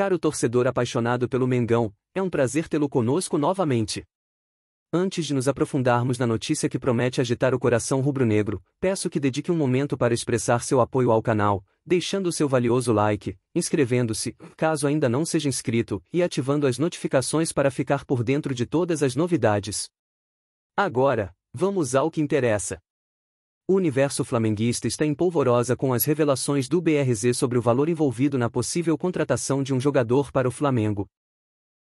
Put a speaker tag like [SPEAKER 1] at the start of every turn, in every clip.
[SPEAKER 1] Caro torcedor apaixonado pelo Mengão, é um prazer tê-lo conosco novamente. Antes de nos aprofundarmos na notícia que promete agitar o coração rubro-negro, peço que dedique um momento para expressar seu apoio ao canal, deixando seu valioso like, inscrevendo-se, caso ainda não seja inscrito, e ativando as notificações para ficar por dentro de todas as novidades. Agora, vamos ao que interessa. O universo flamenguista está em polvorosa com as revelações do BRZ sobre o valor envolvido na possível contratação de um jogador para o Flamengo.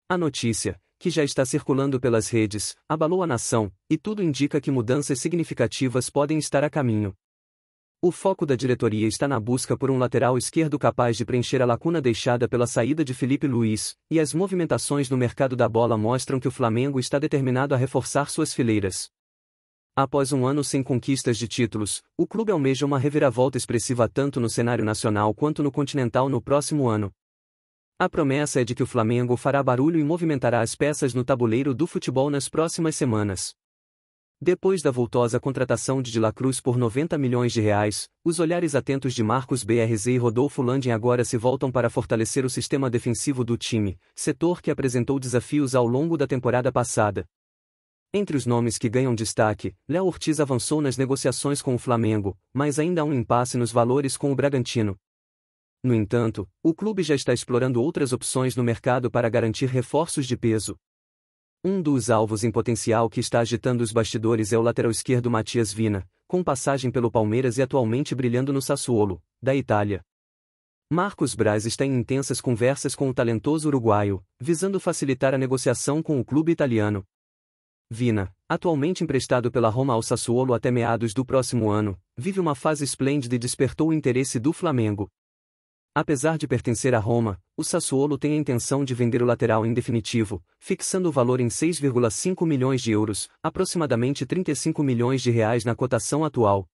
[SPEAKER 1] A notícia, que já está circulando pelas redes, abalou a nação, e tudo indica que mudanças significativas podem estar a caminho. O foco da diretoria está na busca por um lateral esquerdo capaz de preencher a lacuna deixada pela saída de Felipe Luiz, e as movimentações no mercado da bola mostram que o Flamengo está determinado a reforçar suas fileiras. Após um ano sem conquistas de títulos, o clube almeja uma reviravolta expressiva tanto no cenário nacional quanto no continental no próximo ano. A promessa é de que o Flamengo fará barulho e movimentará as peças no tabuleiro do futebol nas próximas semanas. Depois da vultosa contratação de De La Cruz por 90 milhões de reais, os olhares atentos de Marcos BRZ e Rodolfo Landim agora se voltam para fortalecer o sistema defensivo do time, setor que apresentou desafios ao longo da temporada passada. Entre os nomes que ganham destaque, Léo Ortiz avançou nas negociações com o Flamengo, mas ainda há um impasse nos valores com o Bragantino. No entanto, o clube já está explorando outras opções no mercado para garantir reforços de peso. Um dos alvos em potencial que está agitando os bastidores é o lateral esquerdo Matias Vina, com passagem pelo Palmeiras e atualmente brilhando no Sassuolo, da Itália. Marcos Braz está em intensas conversas com o talentoso uruguaio, visando facilitar a negociação com o clube italiano. Vina, atualmente emprestado pela Roma ao Sassuolo até meados do próximo ano, vive uma fase esplêndida e despertou o interesse do Flamengo. Apesar de pertencer à Roma, o Sassuolo tem a intenção de vender o lateral em definitivo, fixando o valor em 6,5 milhões de euros, aproximadamente 35 milhões de reais na cotação atual,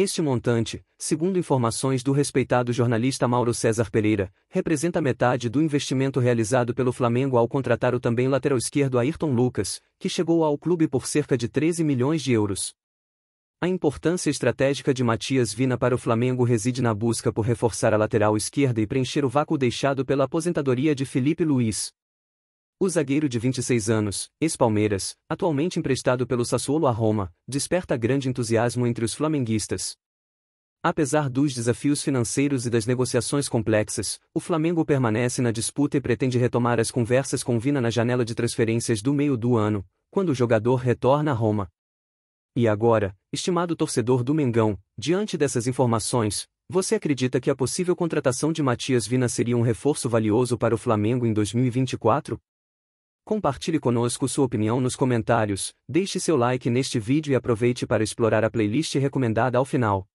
[SPEAKER 1] este montante, segundo informações do respeitado jornalista Mauro César Pereira, representa metade do investimento realizado pelo Flamengo ao contratar o também lateral esquerdo Ayrton Lucas, que chegou ao clube por cerca de 13 milhões de euros. A importância estratégica de Matias Vina para o Flamengo reside na busca por reforçar a lateral esquerda e preencher o vácuo deixado pela aposentadoria de Felipe Luiz, o zagueiro de 26 anos, ex-Palmeiras, atualmente emprestado pelo Sassuolo a Roma, desperta grande entusiasmo entre os flamenguistas. Apesar dos desafios financeiros e das negociações complexas, o Flamengo permanece na disputa e pretende retomar as conversas com Vina na janela de transferências do meio do ano, quando o jogador retorna a Roma. E agora, estimado torcedor do Mengão, diante dessas informações, você acredita que a possível contratação de Matias Vina seria um reforço valioso para o Flamengo em 2024? Compartilhe conosco sua opinião nos comentários, deixe seu like neste vídeo e aproveite para explorar a playlist recomendada ao final.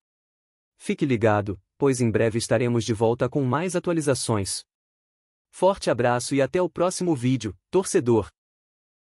[SPEAKER 1] Fique ligado, pois em breve estaremos de volta com mais atualizações. Forte abraço e até o próximo vídeo, torcedor!